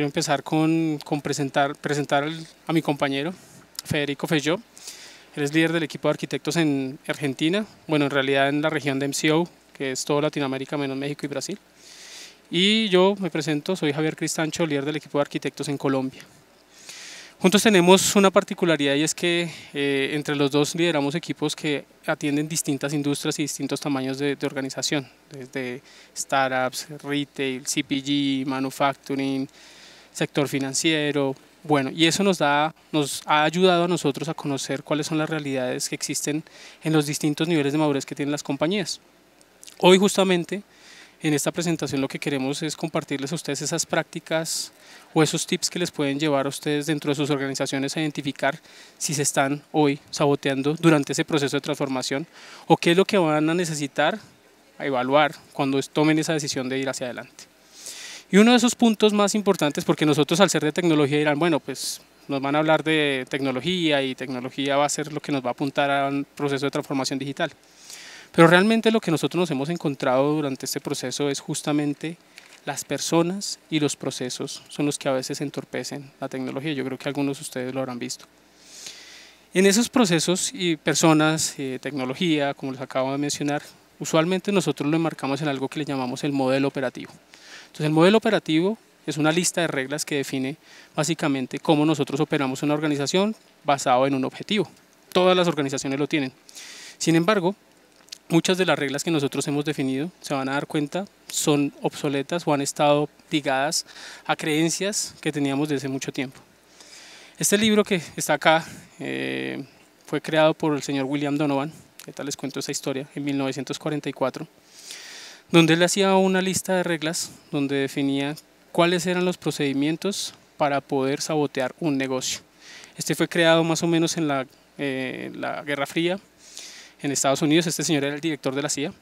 quiero empezar con, presentar, presentar a mi compañero, Federico Felló. Él es líder del equipo de arquitectos en Argentina, bueno, en realidad en la región de MCO, que es toda Latinoamérica menos México y Brasil. Y yo me presento, soy Javier Cristancho, líder del equipo de arquitectos en Colombia. Juntos tenemos una particularidad y es que eh, entre los dos lideramos equipos que atienden distintas industrias y distintos tamaños de, de organización, desde startups, retail, CPG, manufacturing, sector financiero, bueno, y eso nos, da, nos ha ayudado a nosotros a conocer cuáles son las realidades que existen en los distintos niveles de madurez que tienen las compañías. Hoy justamente en esta presentación lo que queremos es compartirles a ustedes esas prácticas o esos tips que les pueden llevar a ustedes dentro de sus organizaciones a identificar si se están hoy saboteando durante ese proceso de transformación o qué es lo que van a necesitar a evaluar cuando tomen esa decisión de ir hacia adelante. Y uno de esos puntos más importantes, porque nosotros al ser de tecnología dirán, bueno, pues nos van a hablar de tecnología y tecnología va a ser lo que nos va a apuntar a un proceso de transformación digital. Pero realmente lo que nosotros nos hemos encontrado durante este proceso es justamente las personas y los procesos son los que a veces entorpecen la tecnología. Yo creo que algunos de ustedes lo habrán visto. En esos procesos y personas, eh, tecnología, como les acabo de mencionar, usualmente nosotros lo enmarcamos en algo que le llamamos el modelo operativo. Entonces el modelo operativo es una lista de reglas que define básicamente cómo nosotros operamos una organización basado en un objetivo. Todas las organizaciones lo tienen. Sin embargo, muchas de las reglas que nosotros hemos definido, se van a dar cuenta, son obsoletas o han estado ligadas a creencias que teníamos desde mucho tiempo. Este libro que está acá eh, fue creado por el señor William Donovan, ¿Qué tal les cuento esa historia, en 1944 donde él hacía una lista de reglas donde definía cuáles eran los procedimientos para poder sabotear un negocio. Este fue creado más o menos en eh, la, Guerra Fría en Estados Unidos. Este señor era el director de la CIA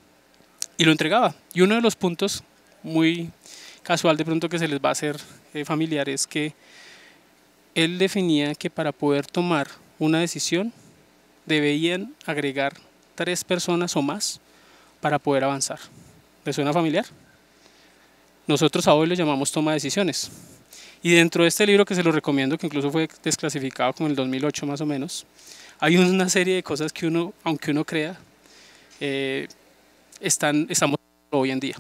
y lo entregaba. Y uno de los puntos muy casual de pronto que se les va a hacer eh, familiar es que él definía que para poder tomar una decisión debían agregar tres personas o más para poder avanzar suena familiar? Nosotros a hoy le llamamos toma de decisiones. Y dentro de este libro, que se lo recomiendo, que incluso fue desclasificado como el 2008 más o menos, hay una serie de cosas que uno, aunque uno crea, eh, están, estamos hoy en día.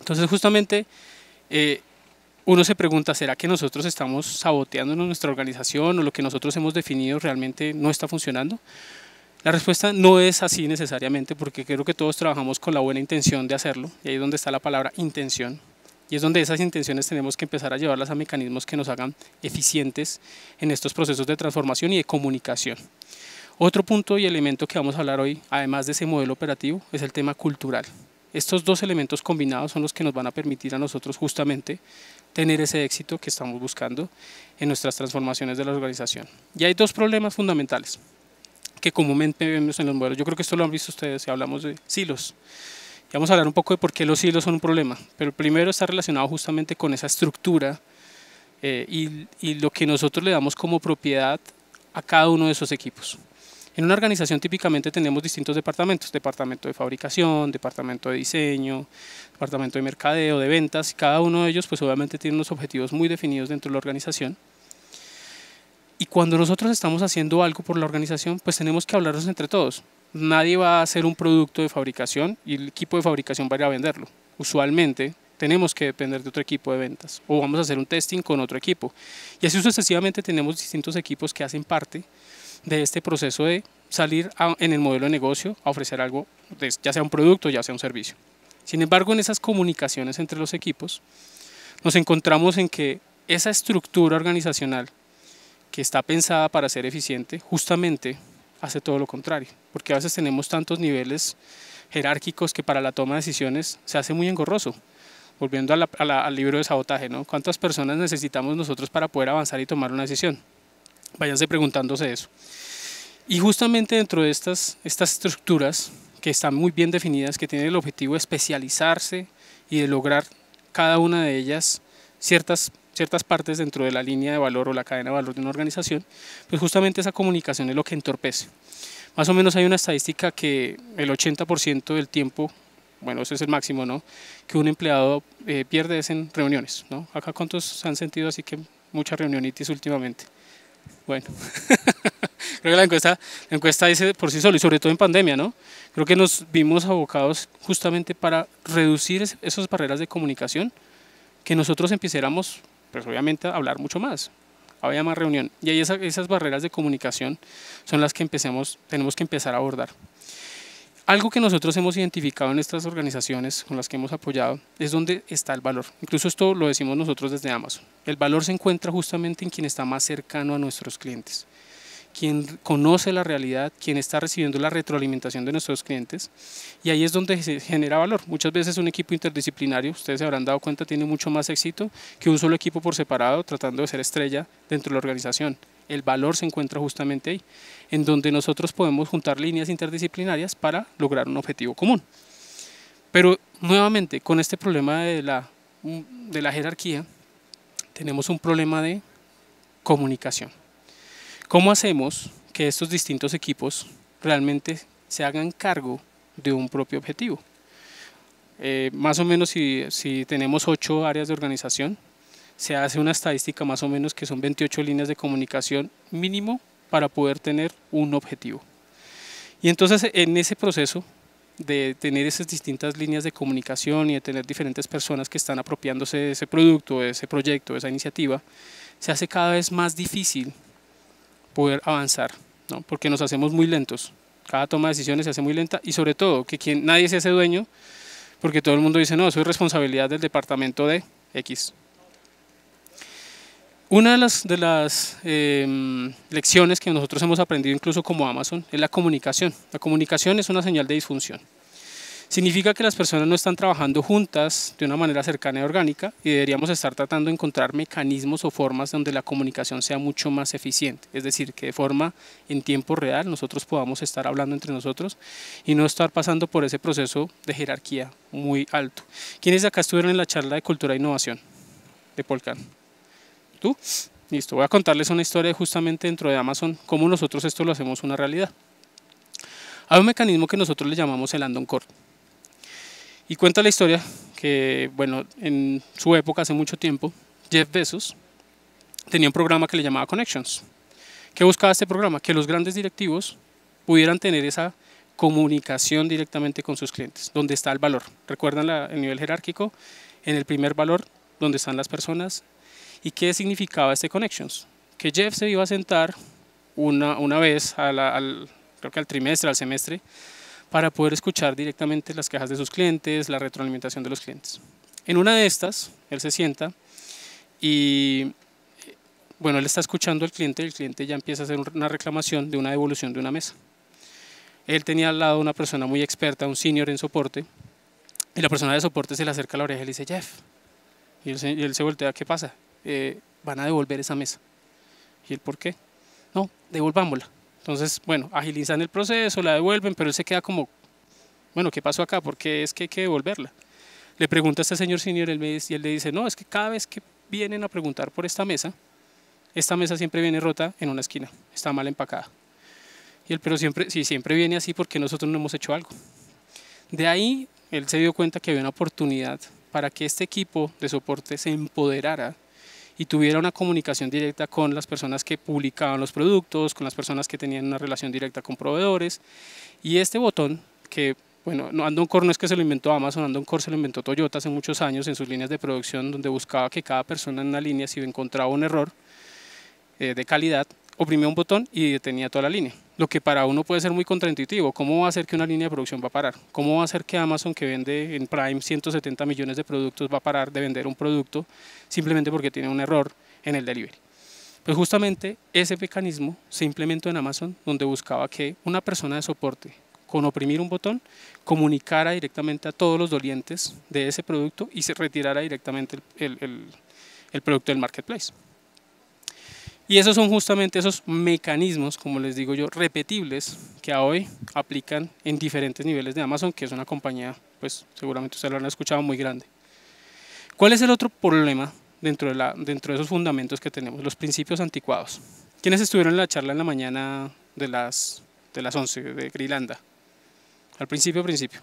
Entonces justamente eh, uno se pregunta, ¿será que nosotros estamos saboteando nuestra organización o lo que nosotros hemos definido realmente no está funcionando? La respuesta no es así necesariamente porque creo que todos trabajamos con la buena intención de hacerlo y ahí es donde está la palabra intención y es donde esas intenciones tenemos que empezar a llevarlas a mecanismos que nos hagan eficientes en estos procesos de transformación y de comunicación. Otro punto y elemento que vamos a hablar hoy, además de ese modelo operativo, es el tema cultural. Estos dos elementos combinados son los que nos van a permitir a nosotros justamente tener ese éxito que estamos buscando en nuestras transformaciones de la organización. Y hay dos problemas fundamentales que comúnmente vemos en los modelos. Yo creo que esto lo han visto ustedes si hablamos de silos. Y vamos a hablar un poco de por qué los silos son un problema. Pero el primero está relacionado justamente con esa estructura eh, y, lo que nosotros le damos como propiedad a cada uno de esos equipos. En una organización típicamente tenemos distintos departamentos, departamento de fabricación, departamento de diseño, departamento de mercadeo, de ventas, cada uno de ellos pues obviamente tiene unos objetivos muy definidos dentro de la organización. Y cuando nosotros estamos haciendo algo por la organización, pues tenemos que hablarnos entre todos. Nadie va a hacer un producto de fabricación y el equipo de fabricación va a venderlo. Usualmente tenemos que depender de otro equipo de ventas o vamos a hacer un testing con otro equipo. Y así sucesivamente tenemos distintos equipos que hacen parte de este proceso de salir en el modelo de negocio a ofrecer algo, ya sea un producto, ya sea un servicio. Sin embargo, en esas comunicaciones entre los equipos, nos encontramos en que esa estructura organizacional que está pensada para ser eficiente, justamente hace todo lo contrario, porque a veces tenemos tantos niveles jerárquicos que para la toma de decisiones se hace muy engorroso. Volviendo al libro de sabotaje, ¿no? ¿Cuántas personas necesitamos nosotros para poder avanzar y tomar una decisión? Váyanse preguntándose eso. Y justamente dentro de estas, estas estructuras que están muy bien definidas, que tienen el objetivo de especializarse y de lograr cada una de ellas ciertas ciertas partes dentro de la línea de valor o la cadena de valor de una organización, pues justamente esa comunicación es lo que entorpece. Más o menos hay una estadística que el 80% del tiempo, bueno, eso es el máximo, ¿no? Que un empleado eh, pierde es en reuniones, ¿no? Acá cuántos se han sentido así que muchas reunionitis últimamente. Bueno, creo que la encuesta, encuesta dice por sí solo y sobre todo en pandemia, ¿no? Creo que nos vimos abocados justamente para reducir esas barreras de comunicación, que nosotros empezáramos pues obviamente hablar mucho más, había más reunión. Y ahí esas, barreras de comunicación son las que empecemos, tenemos que empezar a abordar. Algo que nosotros hemos identificado en estas organizaciones con las que hemos apoyado es dónde está el valor. Incluso esto lo decimos nosotros desde Amazon. El valor se encuentra justamente en quien está más cercano a nuestros clientes quien conoce la realidad, quien está recibiendo la retroalimentación de nuestros clientes. Y ahí es donde se genera valor. Muchas veces un equipo interdisciplinario, ustedes se habrán dado cuenta, tiene mucho más éxito que un solo equipo por separado tratando de ser estrella dentro de la organización. El valor se encuentra justamente ahí, en donde nosotros podemos juntar líneas interdisciplinarias para lograr un objetivo común. Pero nuevamente, con este problema de la, de la jerarquía, tenemos un problema de comunicación ¿Cómo hacemos que estos distintos equipos realmente se hagan cargo de un propio objetivo? Eh, más o menos si, si tenemos ocho áreas de organización, se hace una estadística más o menos que son 28 líneas de comunicación mínimo para poder tener un objetivo. Y entonces en ese proceso de tener esas distintas líneas de comunicación y de tener diferentes personas que están apropiándose de ese producto, de ese proyecto, de esa iniciativa, se hace cada vez más difícil poder avanzar, porque nos hacemos muy lentos. Cada toma de decisiones se hace muy lenta y sobre todo que quien, nadie se hace dueño, porque todo el mundo dice, no, soy responsabilidad del departamento de X. Una de las, de las em, lecciones que nosotros hemos aprendido incluso como Amazon es la comunicación. La comunicación es una señal de disfunción. Significa que las personas no están trabajando juntas de una manera cercana y orgánica y deberíamos estar tratando de encontrar mecanismos o formas donde la comunicación sea mucho más eficiente. Es decir, que de forma en tiempo real nosotros podamos estar hablando entre nosotros y no estar pasando por ese proceso de jerarquía muy alto. ¿Quiénes de acá estuvieron en la charla de cultura e innovación de Polkán? ¿Tú? Listo, voy a contarles una historia justamente dentro de Amazon, cómo nosotros esto lo hacemos una realidad. Hay un mecanismo que nosotros le llamamos el Andon Core. Y cuenta la historia que, bueno, en su época, hace mucho tiempo, Jeff Bezos tenía un programa que le llamaba Connections. ¿Qué buscaba este programa? Que los grandes directivos pudieran tener esa comunicación directamente con sus clientes, donde está el valor. Recuerdan el nivel jerárquico, en el primer valor, donde están las personas. ¿Y qué significaba este Connections? Que Jeff se iba a sentar una, una vez, al, creo que al trimestre, al semestre, para poder escuchar directamente las cajas de sus clientes, la retroalimentación de los clientes. En una de estas, él se sienta y, bueno, él está escuchando al cliente y el cliente ya empieza a hacer una reclamación de una devolución de una mesa. Él tenía al lado una persona muy experta, un senior en soporte, y la persona de soporte se le acerca a la oreja y le dice, Jeff, y él se, voltea, ¿qué pasa? Eh, van a devolver esa mesa. ¿Y él por qué? No, devolvámosla. Entonces, bueno, agilizan el proceso, la devuelven, pero él se queda como, bueno, ¿qué pasó acá? ¿Por qué es que hay que devolverla? Le pregunta a este señor senior él me, y él le dice, no, es que cada vez que vienen a preguntar por esta mesa, esta mesa siempre viene rota en una esquina, está mal empacada. Y él, pero siempre, sí, siempre viene así, porque nosotros no hemos hecho algo? De ahí, él se dio cuenta que había una oportunidad para que este equipo de soporte se empoderara y tuviera una comunicación directa con las personas que publicaban los productos, con las personas que tenían una relación directa con proveedores. Y este botón, que bueno, Andon Core no es que se lo inventó Amazon, Andon Core se lo inventó Toyota hace muchos años en sus líneas de producción, donde buscaba que cada persona en una línea, si encontraba un error eh, de calidad, oprimía un botón y detenía toda la línea. Lo que para uno puede ser muy contraintuitivo, ¿cómo va a ser que una línea de producción va a parar? ¿Cómo va a ser que Amazon, que vende en Prime 170 millones de productos, va a parar de vender un producto simplemente porque tiene un error en el delivery? Pues justamente ese mecanismo se implementó en Amazon, donde buscaba que una persona de soporte, con oprimir un botón, comunicara directamente a todos los dolientes de ese producto y se retirara directamente el producto del marketplace. Y esos son justamente esos mecanismos, como les digo yo, repetibles que hoy aplican en diferentes niveles de Amazon, que es una compañía, pues seguramente ustedes lo han escuchado, muy grande. ¿Cuál es el otro problema dentro de, la, dentro de esos fundamentos que tenemos? Los principios anticuados. ¿Quiénes estuvieron en la charla en la mañana de las, de las 11 de Grilanda? Al principio, principio.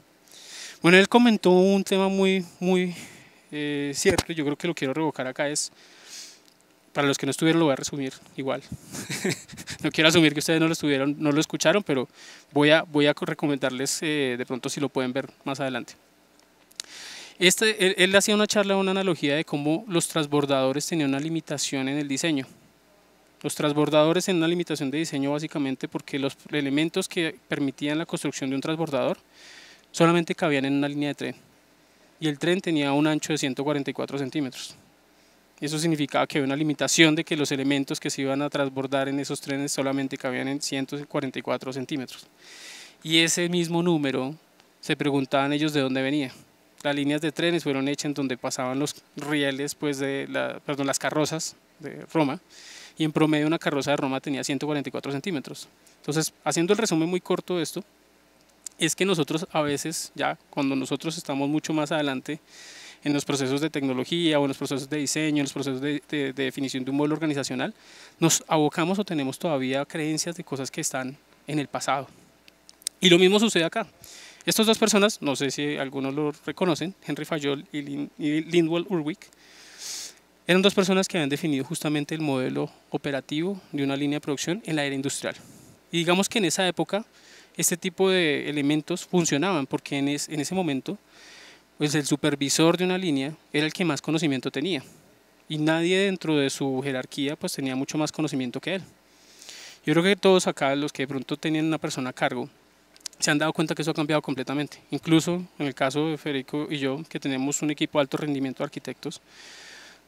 Bueno, él comentó un tema muy, muy eh, cierto, yo creo que lo quiero revocar acá, es para los que no estuvieron lo voy a resumir igual. no quiero asumir que ustedes no lo estuvieron, no lo escucharon, pero voy a, voy a recomendarles eh, de pronto si lo pueden ver más adelante. Este, él, hacía una charla, una analogía de cómo los transbordadores tenían una limitación en el diseño. Los transbordadores tenían una limitación de diseño básicamente porque los elementos que permitían la construcción de un transbordador solamente cabían en una línea de tren. Y el tren tenía un ancho de 144 centímetros eso significaba que había una limitación de que los elementos que se iban a transbordar en esos trenes solamente cabían en 144 centímetros. Y ese mismo número se preguntaban ellos de dónde venía. Las líneas de trenes fueron hechas en donde pasaban los rieles, pues de perdón, las carrozas de Roma, y en promedio una carroza de Roma tenía 144 centímetros. Entonces, haciendo el resumen muy corto de esto, es que nosotros a veces, ya cuando nosotros estamos mucho más adelante, en los procesos de tecnología o en los procesos de diseño, en los procesos de, definición de un modelo organizacional, nos abocamos o tenemos todavía creencias de cosas que están en el pasado. Y lo mismo sucede acá. Estas dos personas, no sé si algunos lo reconocen, Henry Fayol y, Urwick, eran dos personas que habían definido justamente el modelo operativo de una línea de producción en la era industrial. Y digamos que en esa época este tipo de elementos funcionaban porque en, en ese momento pues el supervisor de una línea era el que más conocimiento tenía y nadie dentro de su jerarquía pues tenía mucho más conocimiento que él. Yo creo que todos acá, los que de pronto tenían una persona a cargo, se han dado cuenta que eso ha cambiado completamente. Incluso en el caso de Federico y yo, que tenemos un equipo alto rendimiento de arquitectos,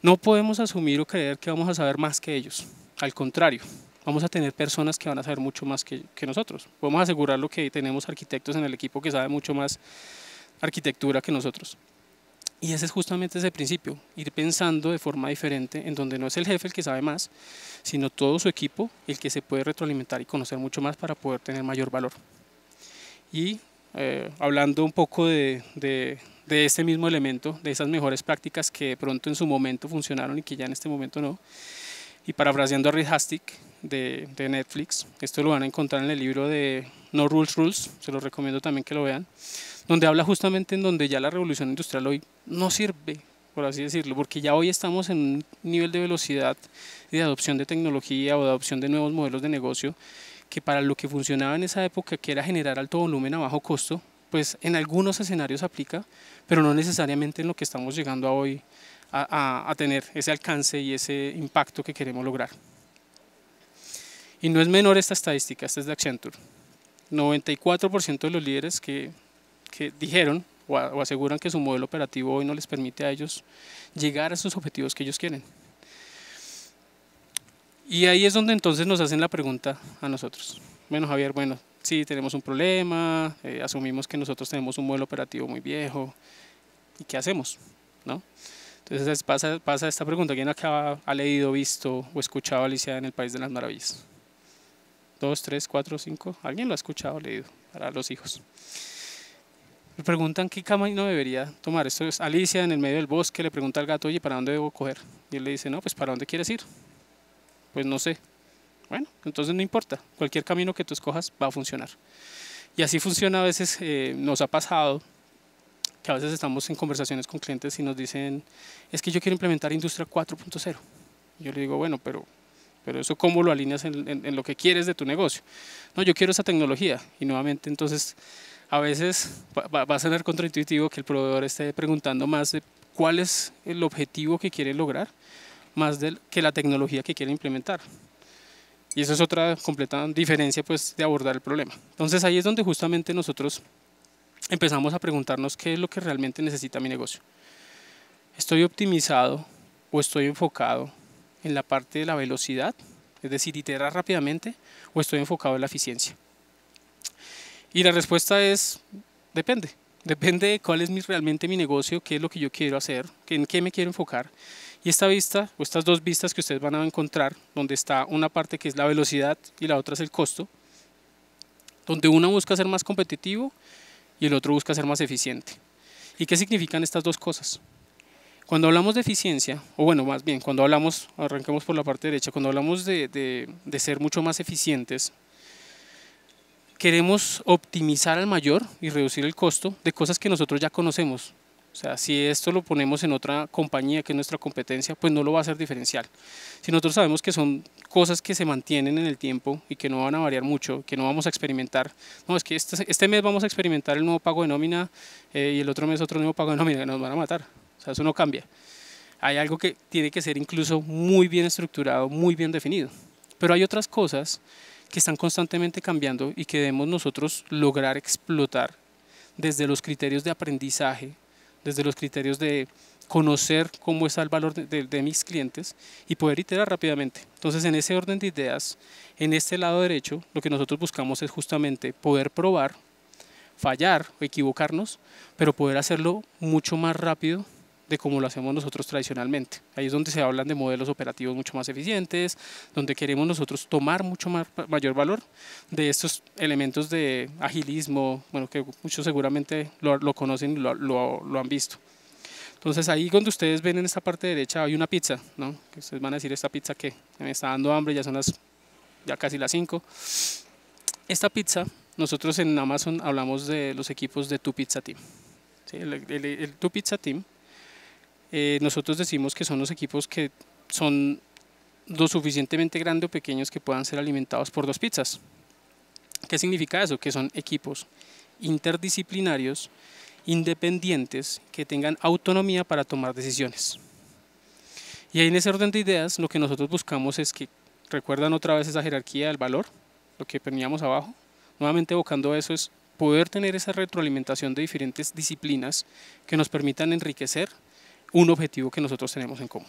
no podemos asumir o creer que vamos a saber más que ellos. Al contrario, vamos a tener personas que van a saber mucho más que, que nosotros. Podemos asegurar lo que tenemos arquitectos en el equipo que saben mucho más arquitectura que nosotros. Y ese es justamente ese principio, ir pensando de forma diferente, en donde no es el jefe el que sabe más, sino todo su equipo el que se puede retroalimentar y conocer mucho más para poder tener mayor valor. Y eh, hablando un poco de, de, este mismo elemento, de esas mejores prácticas que de pronto en su momento funcionaron y que ya en este momento no, y parafraseando a Reed Hastic de, de Netflix, esto lo van a encontrar en el libro de No Rules Rules, se los recomiendo también que lo vean donde habla justamente en donde ya la revolución industrial hoy no sirve, por así decirlo, porque ya hoy estamos en un nivel de velocidad de adopción de tecnología o de adopción de nuevos modelos de negocio que para lo que funcionaba en esa época, que era generar alto volumen a bajo costo, pues en algunos escenarios aplica, pero no necesariamente en lo que estamos llegando a hoy a, a tener ese alcance y ese impacto que queremos lograr. Y no es menor esta estadística, esta es de Accenture. 94% de los líderes que que dijeron o, aseguran que su modelo operativo hoy no les permite a ellos llegar a esos objetivos que ellos quieren. Y ahí es donde entonces nos hacen la pregunta a nosotros. Bueno, Javier, bueno, sí, tenemos un problema, eh, asumimos que nosotros tenemos un modelo operativo muy viejo, ¿y qué hacemos? ¿No? Entonces pasa, pasa esta pregunta, ¿quién acá ha leído, visto o escuchado Alicia en el País de las Maravillas? Dos, tres, cuatro, cinco, alguien lo ha escuchado, leído, para los hijos. Le preguntan qué camino debería tomar. Esto es Alicia en el medio del bosque, le pregunta al gato, oye, ¿para dónde debo coger? Y él le dice, no, pues ¿para dónde quieres ir? Pues no sé. Bueno, entonces no importa, cualquier camino que tú escojas va a funcionar. Y así funciona a veces, eh, nos ha pasado que a veces estamos en conversaciones con clientes y nos dicen, es que yo quiero implementar Industria 4.0. Yo le digo, bueno, pero, pero eso cómo lo alineas en, lo que quieres de tu negocio. No, yo quiero esa tecnología. Y nuevamente entonces a veces va, a ser contraintuitivo que el proveedor esté preguntando más de cuál es el objetivo que quiere lograr, más del, que la tecnología que quiere implementar. Y eso es otra completa diferencia pues, de abordar el problema. Entonces ahí es donde justamente nosotros empezamos a preguntarnos qué es lo que realmente necesita mi negocio. ¿Estoy optimizado o estoy enfocado en la parte de la velocidad? Es decir, iterar rápidamente o estoy enfocado en la eficiencia. Y la respuesta es, depende. Depende de cuál es mi, realmente mi negocio, qué es lo que yo quiero hacer, en qué me quiero enfocar. Y esta vista, o estas dos vistas que ustedes van a encontrar, donde está una parte que es la velocidad y la otra es el costo, donde uno busca ser más competitivo y el otro busca ser más eficiente. ¿Y qué significan estas dos cosas? Cuando hablamos de eficiencia, o bueno, más bien, cuando hablamos, arranquemos por la parte derecha, cuando hablamos de ser mucho más eficientes, queremos optimizar al mayor y reducir el costo de cosas que nosotros ya conocemos. O sea, si esto lo ponemos en otra compañía que es nuestra competencia, pues no lo va a hacer diferencial. Si nosotros sabemos que son cosas que se mantienen en el tiempo y que no van a variar mucho, que no vamos a experimentar, no, es que este, este mes vamos a experimentar el nuevo pago de nómina eh, y el otro mes otro nuevo pago de nómina, nos van a matar. O sea, eso no cambia. Hay algo que tiene que ser incluso muy bien estructurado, muy bien definido. Pero hay otras cosas que están constantemente cambiando y que debemos nosotros lograr explotar desde los criterios de aprendizaje, desde los criterios de conocer cómo está el valor de, mis clientes y poder iterar rápidamente. Entonces, en ese orden de ideas, en este lado derecho, lo que nosotros buscamos es justamente poder probar, fallar o equivocarnos, pero poder hacerlo mucho más rápido de cómo lo hacemos nosotros tradicionalmente. Ahí es donde se hablan de modelos operativos mucho más eficientes, donde queremos nosotros tomar mucho más, mayor valor de estos elementos de agilismo, bueno, que muchos seguramente lo, conocen y lo, han visto. Entonces ahí donde ustedes ven en esta parte derecha hay una pizza, ¿no? Que ustedes van a decir, ¿esta pizza que Me está dando hambre, ya son las, ya casi las 5. Esta pizza, nosotros en Amazon hablamos de los equipos de Tu Pizza Team. ¿Sí? el, Tu Pizza Team eh, nosotros decimos que son los equipos que son lo suficientemente grandes o pequeños que puedan ser alimentados por dos pizzas. ¿Qué significa eso? Que son equipos interdisciplinarios, independientes, que tengan autonomía para tomar decisiones. Y ahí en ese orden de ideas, lo que nosotros buscamos es que, recuerdan otra vez esa jerarquía del valor, lo que teníamos abajo, nuevamente evocando eso es poder tener esa retroalimentación de diferentes disciplinas que nos permitan enriquecer un objetivo que nosotros tenemos en común.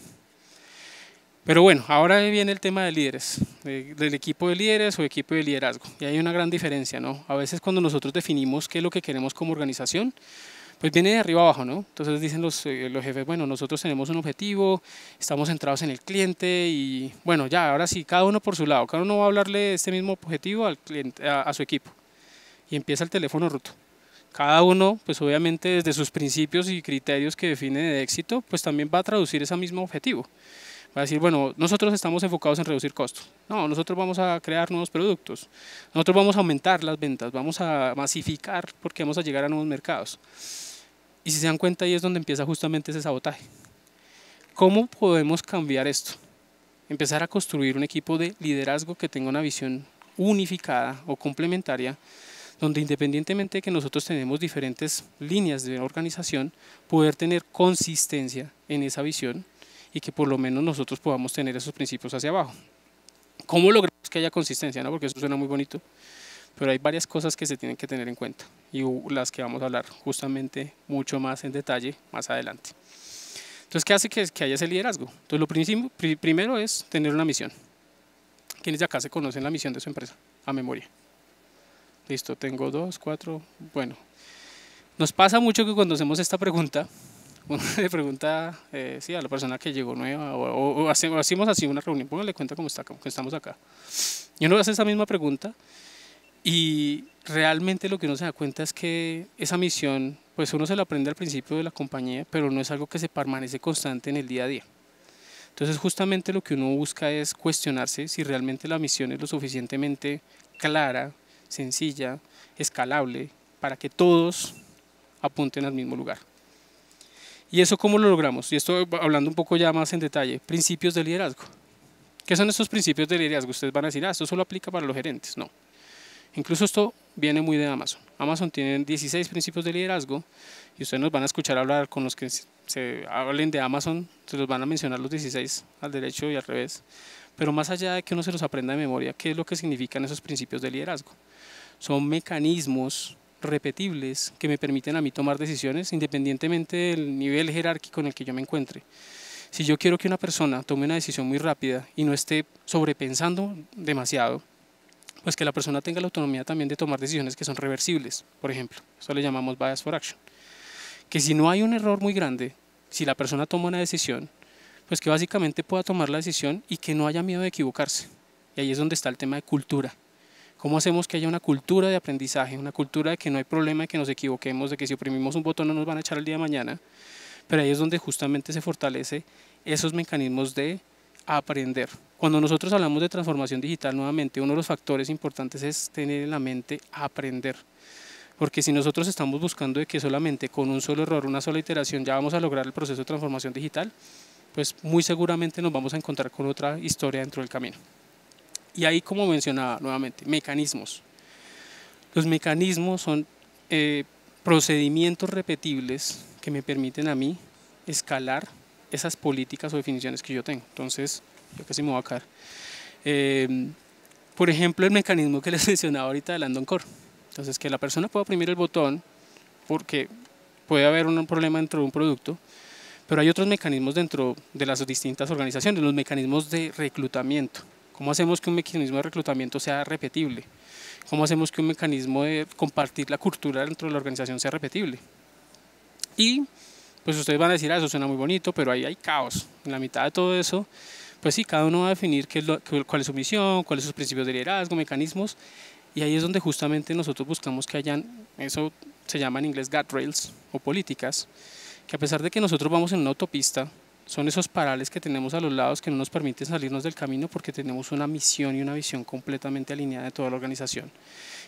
Pero bueno, ahora viene el tema de líderes, del equipo de líderes o equipo de liderazgo. Y hay una gran diferencia, ¿no? A veces cuando nosotros definimos qué es lo que queremos como organización, pues viene de arriba abajo, ¿no? Entonces dicen los, eh, jefes, bueno, nosotros tenemos un objetivo, estamos centrados en el cliente y bueno, ya, ahora sí, cada uno por su lado, cada uno va a hablarle este mismo objetivo al cliente, a su equipo. Y empieza el teléfono roto. Cada uno, pues obviamente desde sus principios y criterios que define de éxito, pues también va a traducir ese mismo objetivo. Va a decir, bueno, nosotros estamos enfocados en reducir costos. No, nosotros vamos a crear nuevos productos. Nosotros vamos a aumentar las ventas, vamos a masificar porque vamos a llegar a nuevos mercados. Y si se dan cuenta, ahí es donde empieza justamente ese sabotaje. ¿Cómo podemos cambiar esto? Empezar a construir un equipo de liderazgo que tenga una visión unificada o complementaria donde independientemente de que nosotros tenemos diferentes líneas de organización, poder tener consistencia en esa visión y que por lo menos nosotros podamos tener esos principios hacia abajo. ¿Cómo logramos que haya consistencia? ¿no? Porque eso suena muy bonito, pero hay varias cosas que se tienen que tener en cuenta y las que vamos a hablar justamente mucho más en detalle más adelante. Entonces, ¿qué hace que, que haya ese liderazgo? Entonces, lo primero, es tener una misión. Quienes de acá se conocen la misión de su empresa? A memoria. Listo, tengo dos, cuatro. Bueno, nos pasa mucho que cuando hacemos esta pregunta, uno le pregunta eh, sí, a la persona que llegó nueva o, hacemos, hacemos, así una reunión, póngale cuenta cómo, está, cómo estamos acá. Y uno hace esa misma pregunta y realmente lo que uno se da cuenta es que esa misión, pues uno se la aprende al principio de la compañía, pero no es algo que se permanece constante en el día a día. Entonces justamente lo que uno busca es cuestionarse si realmente la misión es lo suficientemente clara, sencilla, escalable, para que todos apunten al mismo lugar. ¿Y eso cómo lo logramos? Y esto hablando un poco ya más en detalle, principios de liderazgo. ¿Qué son estos principios de liderazgo? Ustedes van a decir, ah, esto solo aplica para los gerentes. No. Incluso esto viene muy de Amazon. Amazon tiene 16 principios de liderazgo y ustedes nos van a escuchar hablar con los que se hablen de Amazon, se los van a mencionar los 16 al derecho y al revés. Pero más allá de que uno se los aprenda de memoria, ¿qué es lo que significan esos principios de liderazgo? son mecanismos repetibles que me permiten a mí tomar decisiones independientemente del nivel jerárquico en el que yo me encuentre. Si yo quiero que una persona tome una decisión muy rápida y no esté sobrepensando demasiado, pues que la persona tenga la autonomía también de tomar decisiones que son reversibles, por ejemplo. Eso le llamamos bias for action. Que si no hay un error muy grande, si la persona toma una decisión, pues que básicamente pueda tomar la decisión y que no haya miedo de equivocarse. Y ahí es donde está el tema de cultura. ¿Cómo hacemos que haya una cultura de aprendizaje, una cultura de que no hay problema, de que nos equivoquemos, de que si oprimimos un botón no nos van a echar el día de mañana? Pero ahí es donde justamente se fortalece esos mecanismos de aprender. Cuando nosotros hablamos de transformación digital nuevamente, uno de los factores importantes es tener en la mente aprender. Porque si nosotros estamos buscando de que solamente con un solo error, una sola iteración, ya vamos a lograr el proceso de transformación digital, pues muy seguramente nos vamos a encontrar con otra historia dentro del camino. Y ahí, como mencionaba nuevamente, mecanismos. Los mecanismos son eh, procedimientos repetibles que me permiten a mí escalar esas políticas o definiciones que yo tengo. Entonces, yo casi me voy a caer. Eh, por ejemplo, el mecanismo que les mencionaba ahorita de Landon Core. Entonces, que la persona pueda oprimir el botón porque puede haber un problema dentro de un producto, pero hay otros mecanismos dentro de las distintas organizaciones, los mecanismos de reclutamiento. ¿Cómo hacemos que un mecanismo de reclutamiento sea repetible? ¿Cómo hacemos que un mecanismo de compartir la cultura dentro de la organización sea repetible? Y pues ustedes van a decir, ah, eso suena muy bonito, pero ahí hay caos. En la mitad de todo eso, pues sí, cada uno va a definir cuál es su misión, cuáles son sus principios de liderazgo, mecanismos, y ahí es donde justamente nosotros buscamos que hayan, eso se llama en inglés guardrails o políticas, que a pesar de que nosotros vamos en una autopista, son esos parales que tenemos a los lados que no nos permiten salirnos del camino porque tenemos una misión y una visión completamente alineada de toda la organización.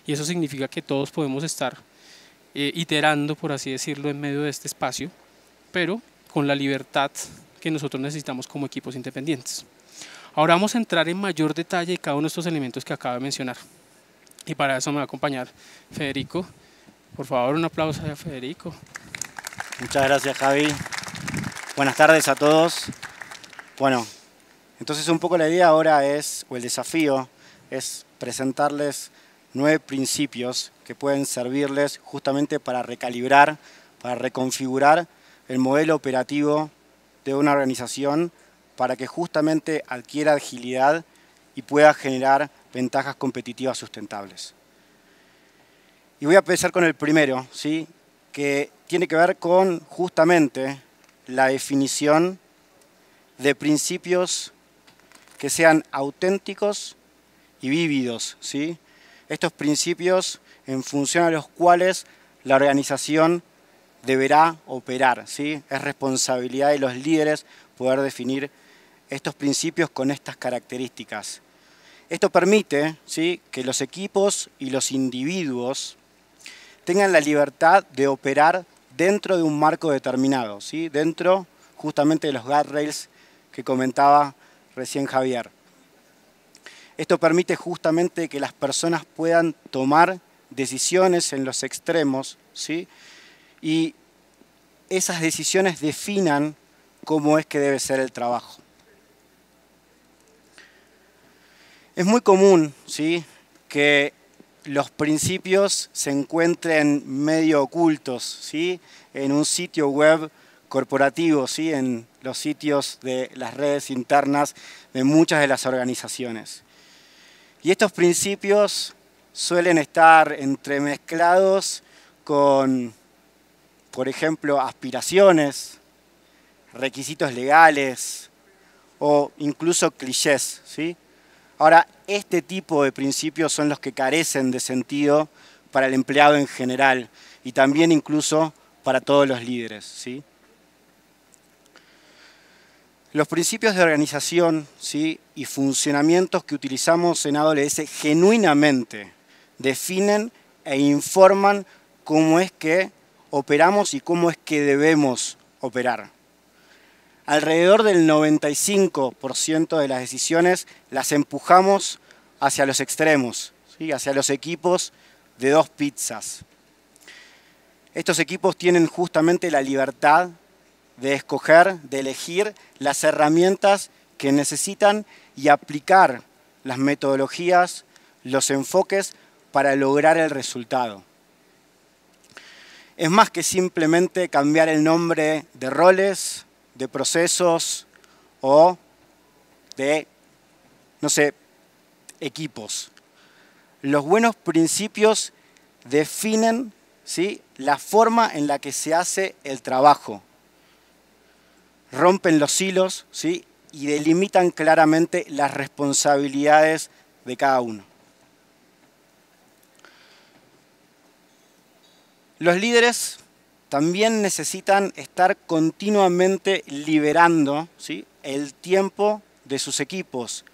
Y eso significa que todos podemos estar eh, iterando, por así decirlo, en medio de este espacio, pero con la libertad que nosotros necesitamos como equipos independientes. Ahora vamos a entrar en mayor detalle de cada uno de estos elementos que acabo de mencionar. Y para eso me va a acompañar Federico. Por favor, un aplauso a Federico. Muchas gracias, Javi. Buenas tardes a todos. Bueno, entonces un poco la idea ahora es, o el desafío, es presentarles nueve principios que pueden servirles justamente para recalibrar, para reconfigurar el modelo operativo de una organización para que justamente adquiera agilidad y pueda generar ventajas competitivas sustentables. Y voy a empezar con el primero, ¿sí? que tiene que ver con justamente la definición de principios que sean auténticos y vívidos. ¿sí? Estos principios en función a los cuales la organización deberá operar. ¿sí? Es responsabilidad de los líderes poder definir estos principios con estas características. Esto permite ¿sí? que los equipos y los individuos tengan la libertad de operar dentro de un marco determinado, ¿sí? dentro justamente de los guardrails que comentaba recién Javier. Esto permite justamente que las personas puedan tomar decisiones en los extremos ¿sí? y esas decisiones definan cómo es que debe ser el trabajo. Es muy común ¿sí? que los principios se encuentren medio ocultos, ¿sí? en un sitio web corporativo, ¿sí? en los sitios de las redes internas de muchas de las organizaciones. Y estos principios suelen estar entremezclados con, por ejemplo, aspiraciones, requisitos legales o incluso clichés, ¿sí? Ahora, este tipo de principios son los que carecen de sentido para el empleado en general y también incluso para todos los líderes. Los principios de organización y funcionamientos que utilizamos en AWS genuinamente definen e informan cómo es que operamos y cómo es que debemos operar alrededor del 95% de las decisiones las empujamos hacia los extremos, hacia los equipos de dos pizzas. Estos equipos tienen justamente la libertad de escoger, de elegir las herramientas que necesitan y aplicar las metodologías, los enfoques para lograr el resultado. Es más que simplemente cambiar el nombre de roles, de procesos o de, no sé, equipos. Los buenos principios definen ¿sí? la forma en la que se hace el trabajo. Rompen los hilos ¿sí? y delimitan claramente las responsabilidades de cada uno. Los líderes también necesitan estar continuamente liberando el tiempo de sus equipos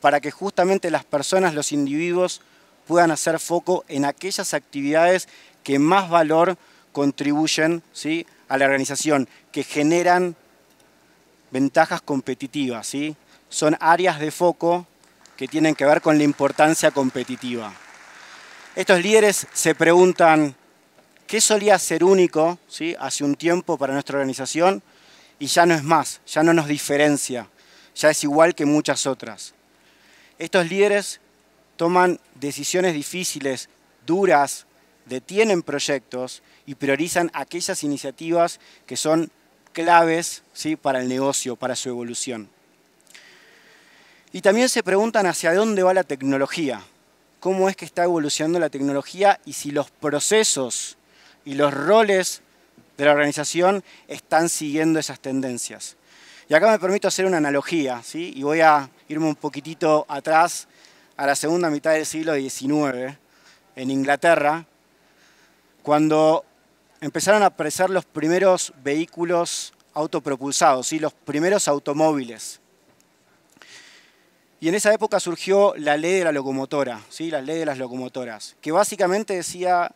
para que justamente las personas, los individuos, puedan hacer foco en aquellas actividades que más valor contribuyen ¿sí? a la organización, que generan ventajas competitivas. Son áreas de foco que tienen que ver con la importancia competitiva. Estos líderes se preguntan, que solía ser único ¿sí? hace un tiempo para nuestra organización y ya no es más, ya no nos diferencia, ya es igual que muchas otras. Estos líderes toman decisiones difíciles, duras, detienen proyectos y priorizan aquellas iniciativas que son claves ¿sí? para el negocio, para su evolución. Y también se preguntan hacia dónde va la tecnología, cómo es que está evolucionando la tecnología y si los procesos y los roles de la organización están siguiendo esas tendencias. Y acá me permito hacer una analogía, ¿sí? y voy a irme un poquitito atrás a la segunda mitad del siglo XIX, en Inglaterra, cuando empezaron a aparecer los primeros vehículos autopropulsados, y los primeros automóviles. Y en esa época surgió la ley de la locomotora, ¿sí? la ley de las locomotoras, que básicamente decía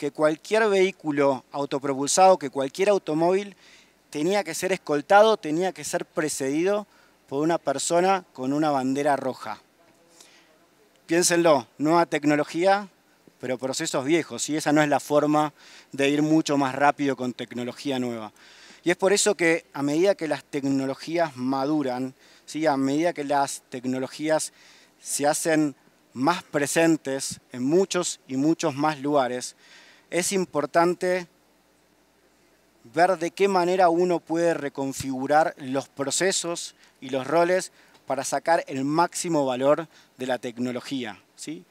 que cualquier vehículo autopropulsado, que cualquier automóvil tenía que ser escoltado, tenía que ser precedido por una persona con una bandera roja. Piénsenlo, nueva tecnología, pero procesos viejos, y esa no es la forma de ir mucho más rápido con tecnología nueva. Y es por eso que a medida que las tecnologías maduran, ¿sí? a medida que las tecnologías se hacen más presentes en muchos y muchos más lugares, es importante ver de qué manera uno puede reconfigurar los procesos y los roles para sacar el máximo valor de la tecnología. ¿sí?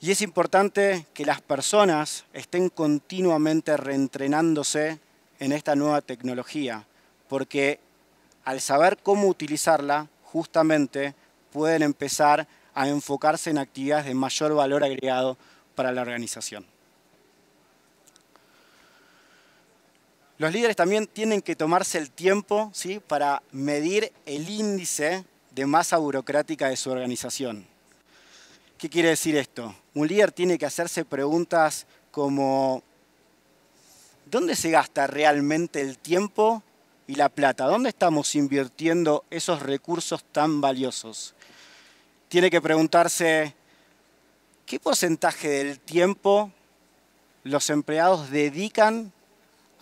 Y es importante que las personas estén continuamente reentrenándose en esta nueva tecnología, porque al saber cómo utilizarla, justamente pueden empezar a enfocarse en actividades de mayor valor agregado para la organización. Los líderes también tienen que tomarse el tiempo ¿sí? para medir el índice de masa burocrática de su organización. ¿Qué quiere decir esto? Un líder tiene que hacerse preguntas como, ¿dónde se gasta realmente el tiempo y la plata? ¿Dónde estamos invirtiendo esos recursos tan valiosos? Tiene que preguntarse, ¿qué porcentaje del tiempo los empleados dedican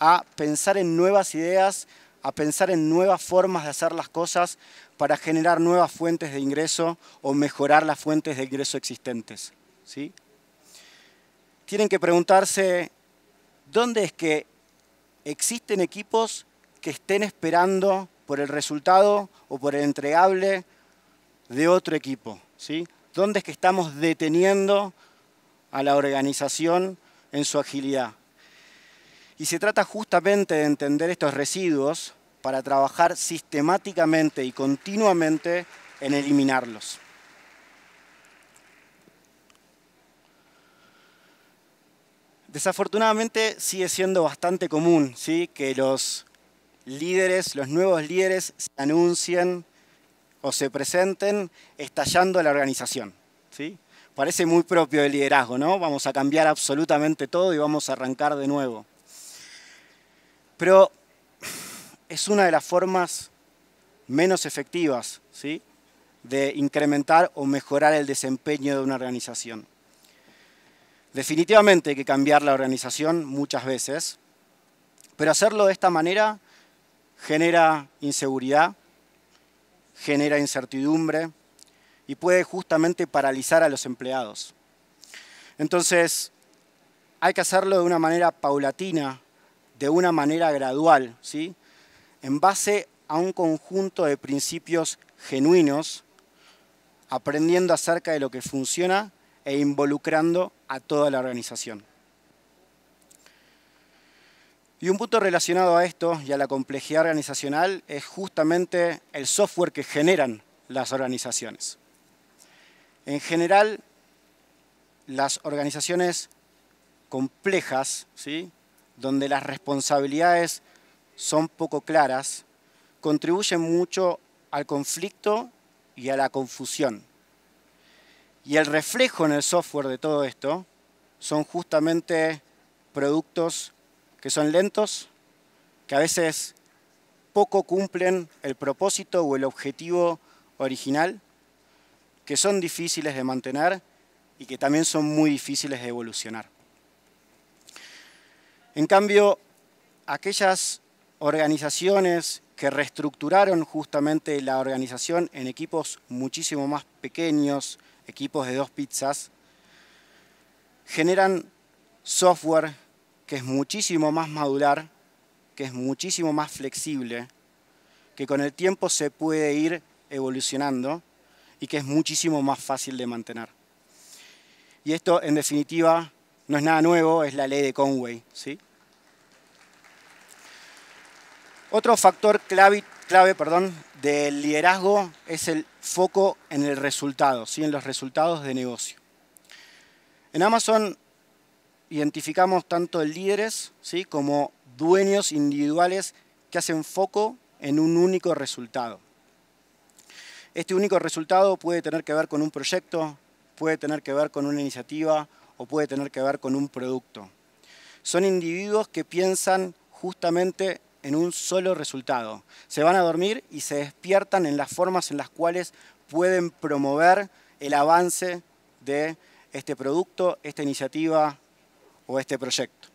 a pensar en nuevas ideas, a pensar en nuevas formas de hacer las cosas para generar nuevas fuentes de ingreso o mejorar las fuentes de ingreso existentes? ¿Sí? Tienen que preguntarse, ¿dónde es que existen equipos que estén esperando por el resultado o por el entregable de otro equipo? ¿Sí? ¿Dónde es que estamos deteniendo a la organización en su agilidad? Y se trata justamente de entender estos residuos para trabajar sistemáticamente y continuamente en eliminarlos. Desafortunadamente sigue siendo bastante común ¿sí? que los líderes, los nuevos líderes, se anuncien o se presenten estallando la organización. ¿sí? Parece muy propio del liderazgo, ¿no? Vamos a cambiar absolutamente todo y vamos a arrancar de nuevo. Pero es una de las formas menos efectivas ¿sí? de incrementar o mejorar el desempeño de una organización. Definitivamente hay que cambiar la organización muchas veces, pero hacerlo de esta manera genera inseguridad, genera incertidumbre y puede justamente paralizar a los empleados. Entonces, hay que hacerlo de una manera paulatina, de una manera gradual, ¿sí? en base a un conjunto de principios genuinos, aprendiendo acerca de lo que funciona e involucrando a toda la organización. Y un punto relacionado a esto y a la complejidad organizacional es justamente el software que generan las organizaciones. En general, las organizaciones complejas, ¿sí? donde las responsabilidades son poco claras, contribuyen mucho al conflicto y a la confusión. Y el reflejo en el software de todo esto son justamente productos que son lentos, que a veces poco cumplen el propósito o el objetivo original, que son difíciles de mantener y que también son muy difíciles de evolucionar. En cambio, aquellas organizaciones que reestructuraron justamente la organización en equipos muchísimo más pequeños, equipos de dos pizzas, generan software que es muchísimo más madurar, que es muchísimo más flexible, que con el tiempo se puede ir evolucionando y que es muchísimo más fácil de mantener. Y esto, en definitiva, no es nada nuevo, es la ley de Conway. ¿sí? Otro factor clave, clave perdón, del liderazgo es el foco en el resultado, en los resultados de negocio. En Amazon identificamos tanto líderes ¿sí? como dueños individuales que hacen foco en un único resultado. Este único resultado puede tener que ver con un proyecto, puede tener que ver con una iniciativa o puede tener que ver con un producto. Son individuos que piensan justamente en un solo resultado. Se van a dormir y se despiertan en las formas en las cuales pueden promover el avance de este producto, esta iniciativa, este proyecto.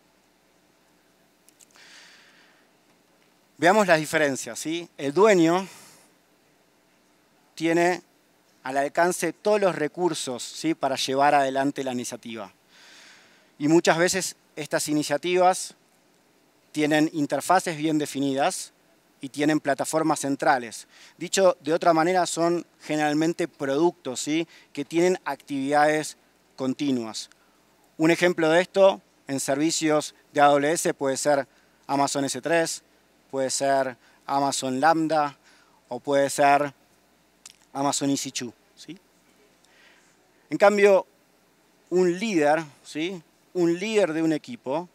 Veamos las diferencias. ¿sí? El dueño tiene al alcance todos los recursos ¿sí? para llevar adelante la iniciativa. Y muchas veces estas iniciativas tienen interfaces bien definidas y tienen plataformas centrales. Dicho de otra manera, son generalmente productos ¿sí? que tienen actividades continuas. Un ejemplo de esto en servicios de AWS, puede ser Amazon S3, puede ser Amazon Lambda o puede ser Amazon EC2. En cambio, un líder, ¿sí? un líder de un equipo,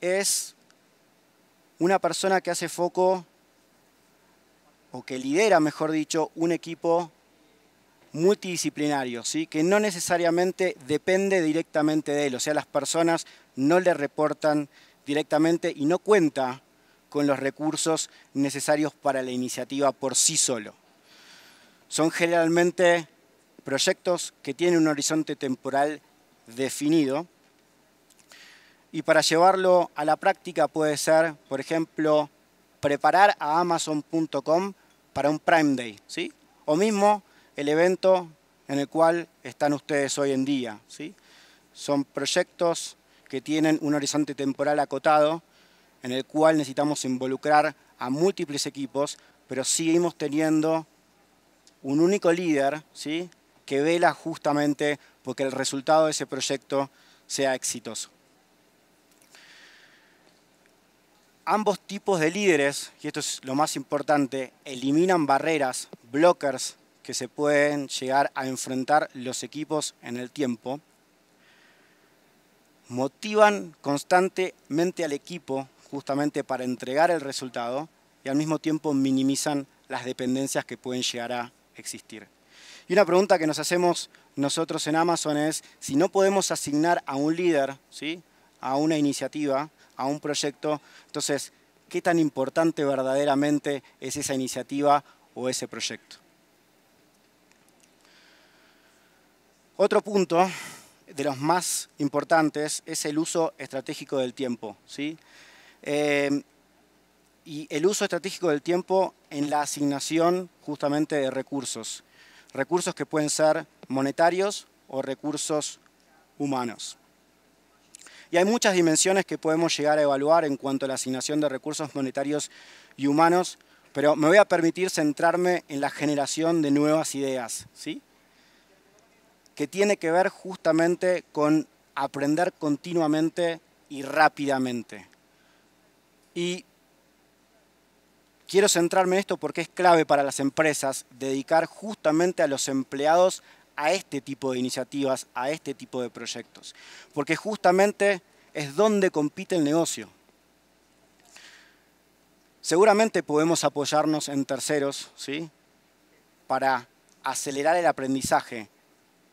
es una persona que hace foco o que lidera, mejor dicho, un equipo multidisciplinario, que no necesariamente depende directamente de él, o sea, las personas no le reportan directamente y no cuenta con los recursos necesarios para la iniciativa por sí solo. Son generalmente proyectos que tienen un horizonte temporal definido y para llevarlo a la práctica puede ser, por ejemplo, preparar a amazon.com para un Prime Day, ¿sí? O mismo el evento en el cual están ustedes hoy en día. ¿sí? Son proyectos que tienen un horizonte temporal acotado en el cual necesitamos involucrar a múltiples equipos, pero seguimos teniendo un único líder ¿sí? que vela justamente porque el resultado de ese proyecto sea exitoso. Ambos tipos de líderes, y esto es lo más importante, eliminan barreras, blockers que se pueden llegar a enfrentar los equipos en el tiempo, motivan constantemente al equipo justamente para entregar el resultado y al mismo tiempo minimizan las dependencias que pueden llegar a existir. Y una pregunta que nos hacemos nosotros en Amazon es, si no podemos asignar a un líder, ¿sí? a una iniciativa, a un proyecto, entonces, ¿qué tan importante verdaderamente es esa iniciativa o ese proyecto? Otro punto de los más importantes es el uso estratégico del tiempo. ¿sí? Em, y el uso estratégico del tiempo en la asignación justamente de recursos. Recursos que pueden ser monetarios o recursos humanos. Y hay muchas dimensiones que podemos llegar a evaluar en cuanto a la asignación de recursos monetarios y humanos, pero me voy a permitir centrarme en la generación de nuevas ideas. ¿sí? que tiene que ver justamente con aprender continuamente y rápidamente. Y quiero centrarme en esto porque es clave para las empresas dedicar justamente a los empleados a este tipo de iniciativas, a este tipo de proyectos. Porque justamente es donde compite el negocio. Seguramente podemos apoyarnos en terceros ¿sí? para acelerar el aprendizaje,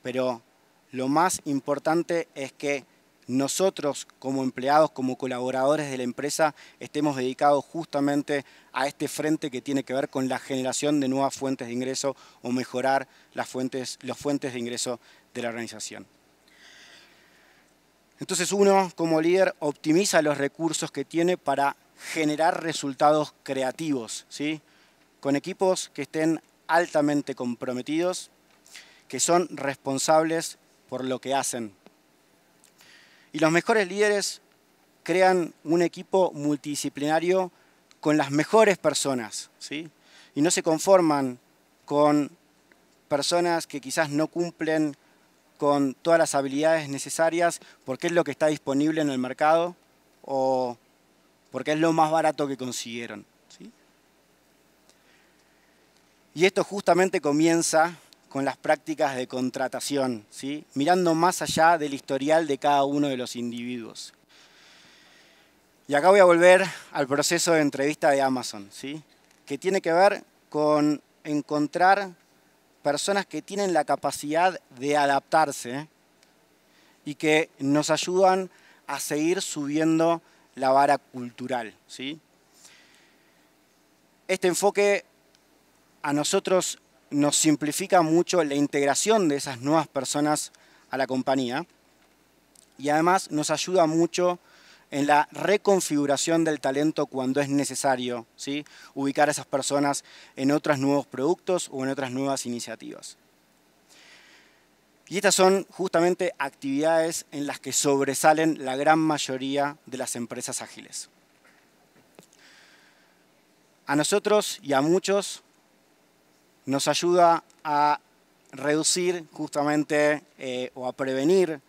pero lo más importante es que nosotros como empleados, como colaboradores de la empresa, estemos dedicados justamente a este frente que tiene que ver con la generación de nuevas fuentes de ingreso o mejorar las fuentes, de ingreso de la organización. Entonces uno como líder optimiza los recursos que tiene para generar resultados creativos, ¿sí? con equipos que estén altamente comprometidos que son responsables por lo que hacen. Y los mejores líderes crean un equipo multidisciplinario con las mejores personas, ¿sí? Y no se conforman con personas que quizás no cumplen con todas las habilidades necesarias porque es lo que está disponible en el mercado o porque es lo más barato que consiguieron. Y esto justamente comienza con las prácticas de contratación, mirando más allá del historial de cada uno de los individuos. Y acá voy a volver al proceso de entrevista de Amazon, ¿sí? que tiene que ver con encontrar personas que tienen la capacidad de adaptarse y que nos ayudan a seguir subiendo la vara cultural. ¿sí? Este enfoque a nosotros nos simplifica mucho la integración de esas nuevas personas a la compañía y además nos ayuda mucho en la reconfiguración del talento cuando es necesario, ubicar a esas personas en otros nuevos productos o en otras nuevas iniciativas. Y estas son justamente actividades en las que sobresalen la gran mayoría de las empresas ágiles. A nosotros y a muchos nos ayuda a reducir justamente eh, o a prevenir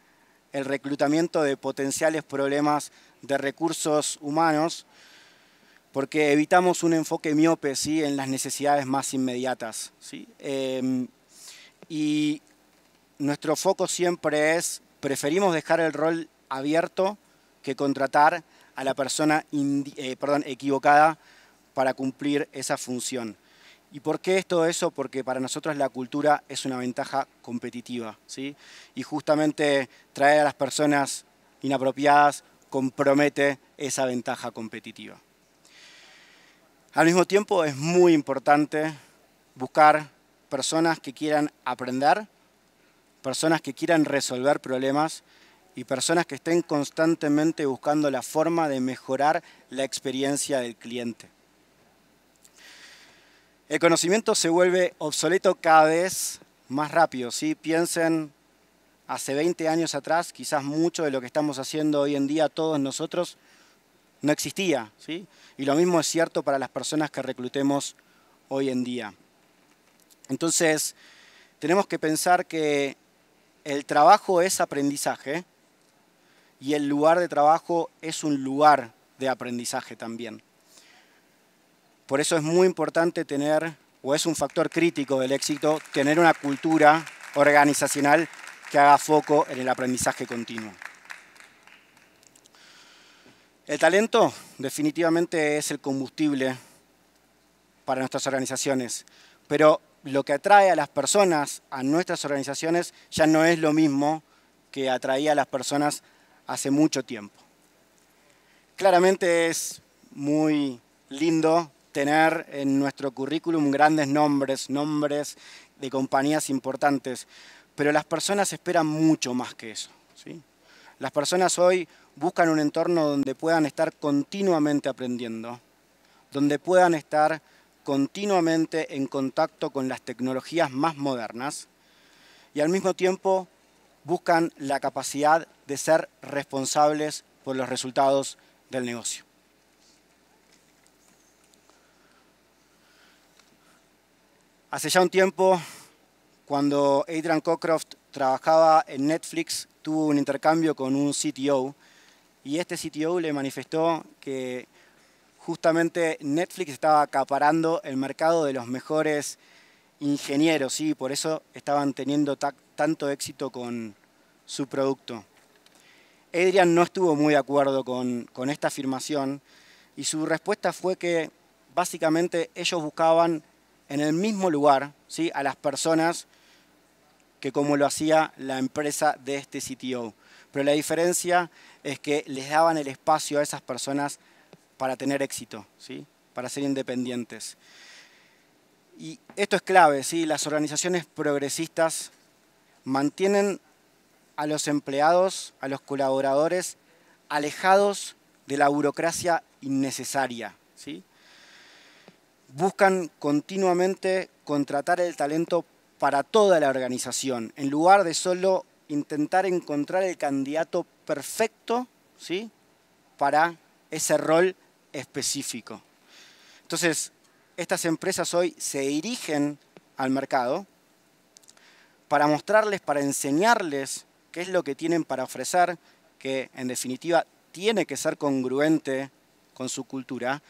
el reclutamiento de potenciales problemas de recursos humanos, porque evitamos un enfoque miope ¿sí? en las necesidades más inmediatas. Em, y nuestro foco siempre es, preferimos dejar el rol abierto que contratar a la persona eh, equivocada para cumplir esa función. ¿Y por qué es todo eso? Porque para nosotros la cultura es una ventaja competitiva, ¿sí? Y justamente traer a las personas inapropiadas compromete esa ventaja competitiva. Al mismo tiempo es muy importante buscar personas que quieran aprender, personas que quieran resolver problemas y personas que estén constantemente buscando la forma de mejorar la experiencia del cliente. El conocimiento se vuelve obsoleto cada vez más rápido. Piensen hace 20 años atrás, quizás mucho de lo que estamos haciendo hoy en día todos nosotros no existía. Y lo mismo es cierto para las personas que reclutemos hoy en día. Entonces, tenemos que pensar que el trabajo es aprendizaje y el lugar de trabajo es un lugar de aprendizaje también. Por eso es muy importante tener, o es un factor crítico del éxito, tener una cultura organizacional que haga foco en el aprendizaje continuo. El talento definitivamente es el combustible para nuestras organizaciones, pero lo que atrae a las personas a nuestras organizaciones ya no es lo mismo que atraía a las personas hace mucho tiempo. Claramente es muy lindo tener en nuestro currículum grandes nombres, nombres de compañías importantes, pero las personas esperan mucho más que eso. ¿sí? Las personas hoy buscan un entorno donde puedan estar continuamente aprendiendo, donde puedan estar continuamente en contacto con las tecnologías más modernas y al mismo tiempo buscan la capacidad de ser responsables por los resultados del negocio. Hace ya un tiempo, cuando Adrian Cockcroft trabajaba en Netflix, tuvo un intercambio con un CTO y este CTO le manifestó que justamente Netflix estaba acaparando el mercado de los mejores ingenieros, y, por eso estaban teniendo tanto éxito con su producto. Adrian no estuvo muy de acuerdo con, con esta afirmación y su respuesta fue que básicamente ellos buscaban en el mismo lugar ¿sí? a las personas que como lo hacía la empresa de este CTO. Pero la diferencia es que les daban el espacio a esas personas para tener éxito, ¿sí? para ser independientes. Y esto es clave, ¿sí? las organizaciones progresistas mantienen a los empleados, a los colaboradores, alejados de la burocracia innecesaria. ¿sí? buscan continuamente contratar el talento para toda la organización, en lugar de solo intentar encontrar el candidato perfecto ¿sí? para ese rol específico. Entonces, estas empresas hoy se dirigen al mercado para mostrarles, para enseñarles qué es lo que tienen para ofrecer, que en definitiva tiene que ser congruente con su cultura,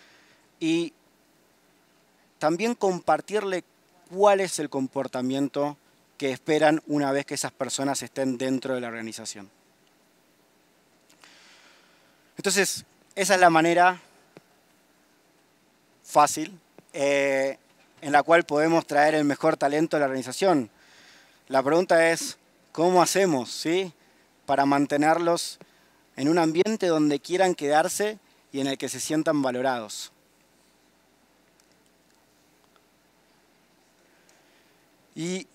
y también compartirle cuál es el comportamiento que esperan una vez que esas personas estén dentro de la organización. Entonces, esa es la manera fácil eh, en la cual podemos traer el mejor talento a la organización. La pregunta es, ¿cómo hacemos ¿sí? para mantenerlos en un ambiente donde quieran quedarse y en el que se sientan valorados? y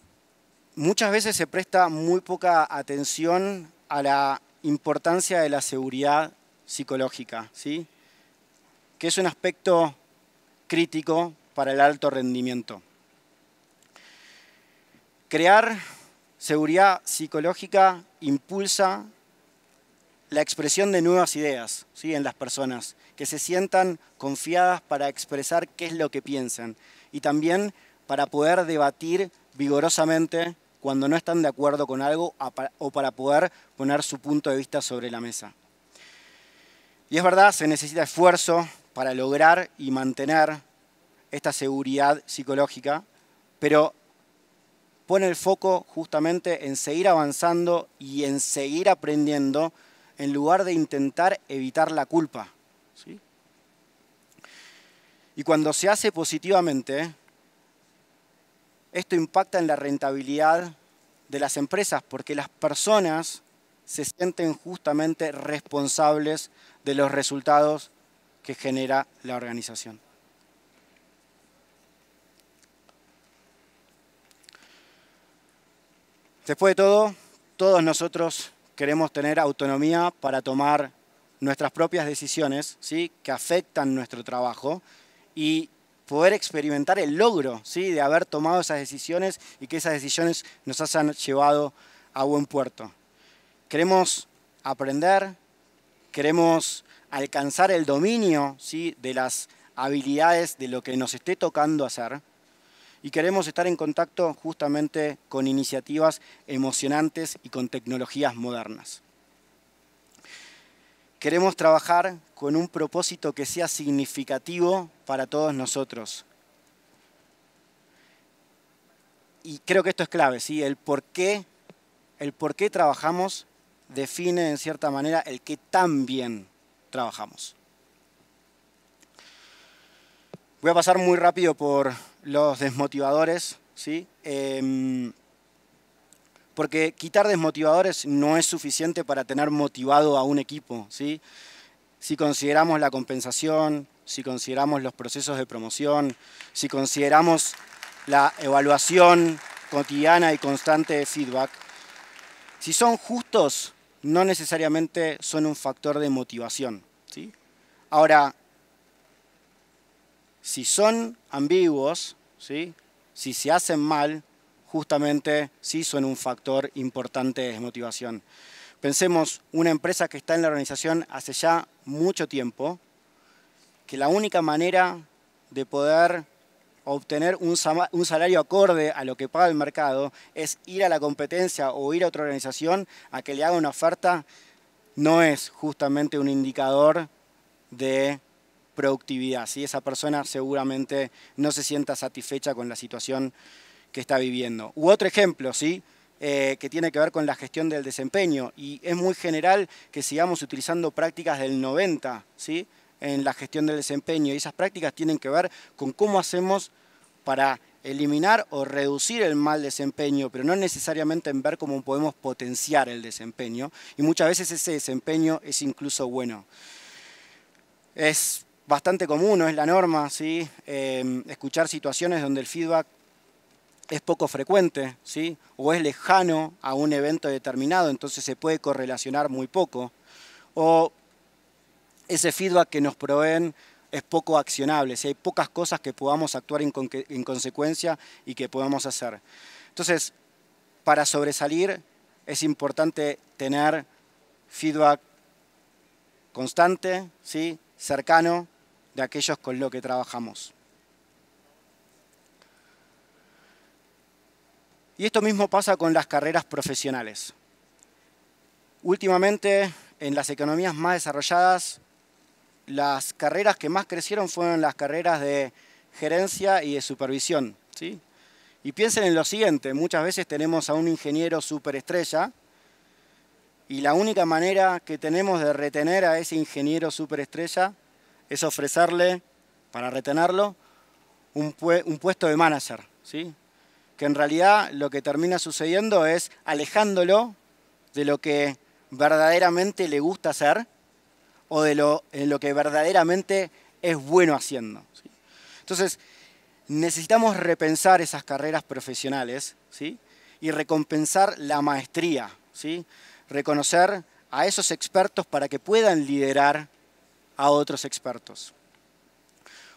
muchas veces se presta muy poca atención a la importancia de la seguridad psicológica, ¿sí? que es un aspecto crítico para el alto rendimiento. Crear seguridad psicológica impulsa la expresión de nuevas ideas ¿sí? en las personas, que se sientan confiadas para expresar qué es lo que piensan y también para poder debatir vigorosamente cuando no están de acuerdo con algo o para poder poner su punto de vista sobre la mesa. Y es verdad, se necesita esfuerzo para lograr y mantener esta seguridad psicológica, pero pone el foco justamente en seguir avanzando y en seguir aprendiendo en lugar de intentar evitar la culpa. Y cuando se hace positivamente, esto impacta en la rentabilidad de las empresas porque las personas se sienten justamente responsables de los resultados que genera la organización. Después de todo, todos nosotros queremos tener autonomía para tomar nuestras propias decisiones ¿sí? que afectan nuestro trabajo y poder experimentar el logro ¿sí? de haber tomado esas decisiones y que esas decisiones nos hayan llevado a buen puerto. Queremos aprender, queremos alcanzar el dominio ¿sí? de las habilidades de lo que nos esté tocando hacer y queremos estar en contacto justamente con iniciativas emocionantes y con tecnologías modernas. Queremos trabajar con un propósito que sea significativo para todos nosotros. Y creo que esto es clave, ¿sí? El por qué, el por qué trabajamos define en cierta manera el que tan bien trabajamos. Voy a pasar muy rápido por los desmotivadores, ¿sí? Em, porque quitar desmotivadores no es suficiente para tener motivado a un equipo. Si consideramos la compensación, si consideramos los procesos de promoción, si consideramos la evaluación cotidiana y constante de feedback, si son justos, no necesariamente son un factor de motivación. Ahora, si son ambiguos, si se hacen mal, justamente sí son un factor importante de desmotivación. Pensemos una empresa que está en la organización hace ya mucho tiempo, que la única manera de poder obtener un salario acorde a lo que paga el mercado es ir a la competencia o ir a otra organización a que le haga una oferta, no es justamente un indicador de productividad. Si Esa persona seguramente no se sienta satisfecha con la situación que está viviendo. U otro ejemplo, ¿sí? Eh, que tiene que ver con la gestión del desempeño y es muy general que sigamos utilizando prácticas del 90 ¿sí? en la gestión del desempeño y esas prácticas tienen que ver con cómo hacemos para eliminar o reducir el mal desempeño, pero no necesariamente en ver cómo podemos potenciar el desempeño y muchas veces ese desempeño es incluso bueno. Es bastante común, no es la norma, ¿sí? Eh, escuchar situaciones donde el feedback es poco frecuente, ¿sí? o es lejano a un evento determinado, entonces se puede correlacionar muy poco, o ese feedback que nos proveen es poco accionable, si hay pocas cosas que podamos actuar en, consecuencia y que podamos hacer. Entonces, para sobresalir es importante tener feedback constante, ¿sí? cercano de aquellos con los que trabajamos. Y esto mismo pasa con las carreras profesionales. Últimamente, en las economías más desarrolladas, las carreras que más crecieron fueron las carreras de gerencia y de supervisión. ¿sí? Y piensen en lo siguiente, muchas veces tenemos a un ingeniero superestrella y la única manera que tenemos de retener a ese ingeniero superestrella es ofrecerle, para retenerlo, un, puesto de manager. ¿sí? que en realidad lo que termina sucediendo es alejándolo de lo que verdaderamente le gusta hacer o de lo, en eh, lo que verdaderamente es bueno haciendo. Entonces, necesitamos repensar esas carreras profesionales ¿sí? y recompensar la maestría, ¿sí? reconocer a esos expertos para que puedan liderar a otros expertos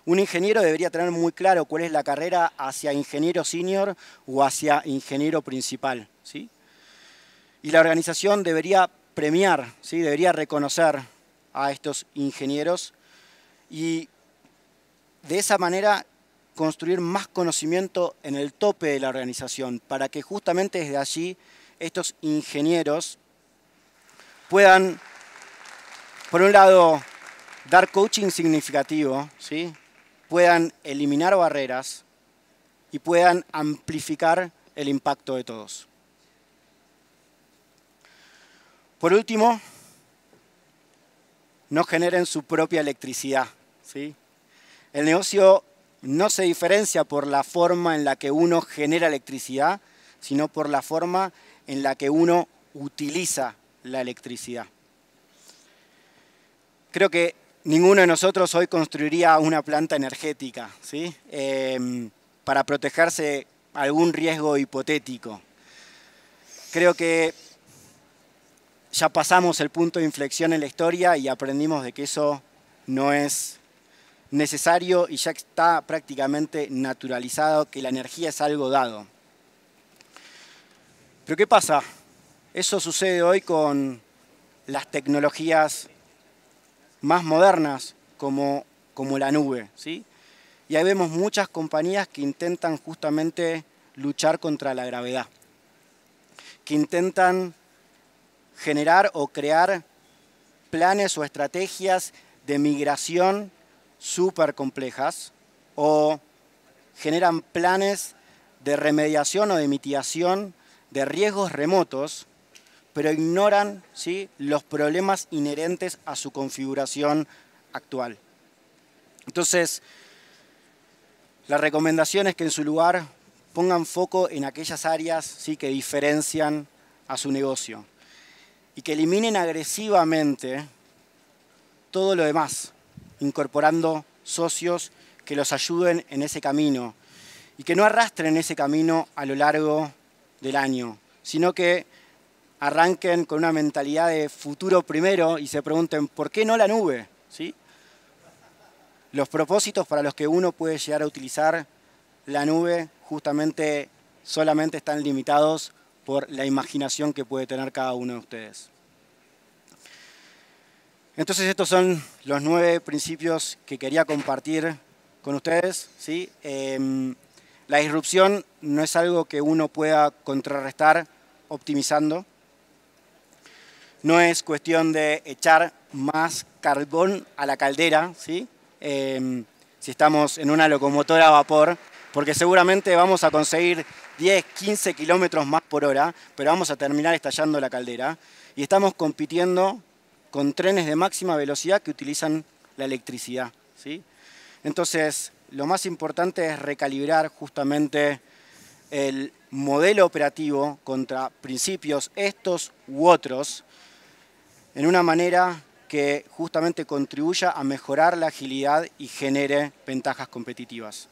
un ingeniero debería tener muy claro cuál es la carrera hacia ingeniero senior o hacia ingeniero principal. ¿sí? Y la organización debería premiar, ¿sí? debería reconocer a estos ingenieros y de esa manera construir más conocimiento en el tope de la organización para que justamente desde allí estos ingenieros puedan, por un lado, dar coaching significativo, ¿sí? puedan eliminar barreras y puedan amplificar el impacto de todos. Por último, no generen su propia electricidad. ¿sí? El negocio no se diferencia por la forma en la que uno genera electricidad, sino por la forma en la que uno utiliza la electricidad. Creo que ninguno de nosotros hoy construiría una planta energética, ¿sí? Em, para protegerse algún riesgo hipotético. Creo que ya pasamos el punto de inflexión en la historia y aprendimos de que eso no es necesario y ya está prácticamente naturalizado que la energía es algo dado. Pero ¿qué pasa? Eso sucede hoy con las tecnologías más modernas como, la nube. ¿sí? Y ahí vemos muchas compañías que intentan justamente luchar contra la gravedad, que intentan generar o crear planes o estrategias de migración súper complejas o generan planes de remediación o de mitigación de riesgos remotos pero ignoran ¿sí? los problemas inherentes a su configuración actual. Entonces, la recomendación es que en su lugar pongan foco en aquellas áreas ¿sí? que diferencian a su negocio y que eliminen agresivamente todo lo demás, incorporando socios que los ayuden en ese camino y que no arrastren ese camino a lo largo del año, sino que arranquen con una mentalidad de futuro primero y se pregunten, ¿por qué no la nube? Los propósitos para los que uno puede llegar a utilizar la nube justamente solamente están limitados por la imaginación que puede tener cada uno de ustedes. Entonces estos son los nueve principios que quería compartir con ustedes. Em, la disrupción no es algo que uno pueda contrarrestar optimizando. No es cuestión de echar más carbón a la caldera, ¿sí? Em, si estamos en una locomotora a vapor, porque seguramente vamos a conseguir 10, 15 kilómetros más por hora, pero vamos a terminar estallando la caldera. Y estamos compitiendo con trenes de máxima velocidad que utilizan la electricidad. ¿sí? Entonces, lo más importante es recalibrar justamente el modelo operativo contra principios estos u otros en una manera que justamente contribuya a mejorar la agilidad y genere ventajas competitivas.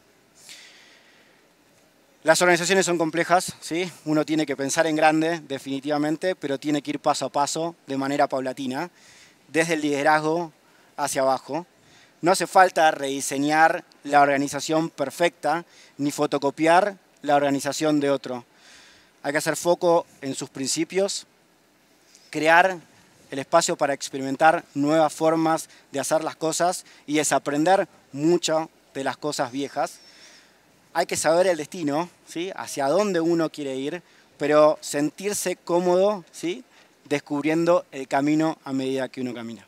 Las organizaciones son complejas, ¿sí? uno tiene que pensar en grande definitivamente, pero tiene que ir paso a paso de manera paulatina, desde el liderazgo hacia abajo. No hace falta rediseñar la organización perfecta ni fotocopiar la organización de otro. Hay que hacer foco en sus principios, crear el espacio para experimentar nuevas formas de hacer las cosas y desaprender mucho de las cosas viejas. Hay que saber el destino, ¿sí? hacia dónde uno quiere ir, pero sentirse cómodo, ¿sí? descubriendo el camino a medida que uno camina.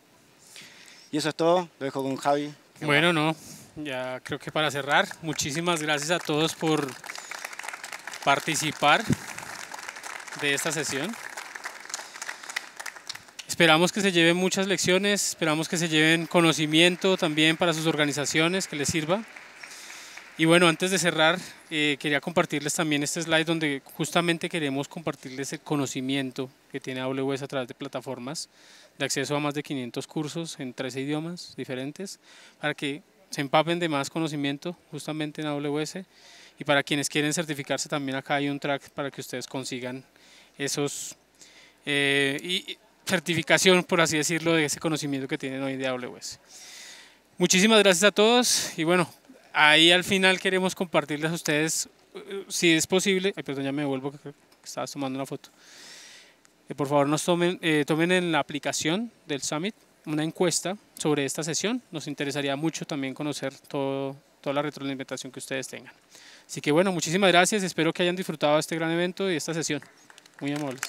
Y eso es todo, lo dejo con Javi. Bueno, no, ya creo que para cerrar, muchísimas gracias a todos por participar de esta sesión esperamos que se lleven muchas lecciones, esperamos que se lleven conocimiento también para sus organizaciones, que les sirva. Y bueno, antes de cerrar, eh, quería compartirles también este slide donde justamente queremos compartirles el conocimiento que tiene AWS a través de plataformas de acceso a más de 500 cursos en 13 idiomas diferentes para que se empapen de más conocimiento justamente en AWS y para quienes quieren certificarse también acá hay un track para que ustedes consigan esos eh, y certificación, por así decirlo, de ese conocimiento que tienen hoy de AWS. Muchísimas gracias a todos y bueno, ahí al final queremos compartirles a ustedes, eh, si es posible, perdón, ya me devuelvo que estaba tomando una foto. Eh, por favor, nos tomen, eh, tomen en la aplicación del Summit una encuesta sobre esta sesión. Nos interesaría mucho también conocer todo, toda la retroalimentación que ustedes tengan. Así que bueno, muchísimas gracias. Espero que hayan disfrutado este gran evento y esta sesión. Muy amables.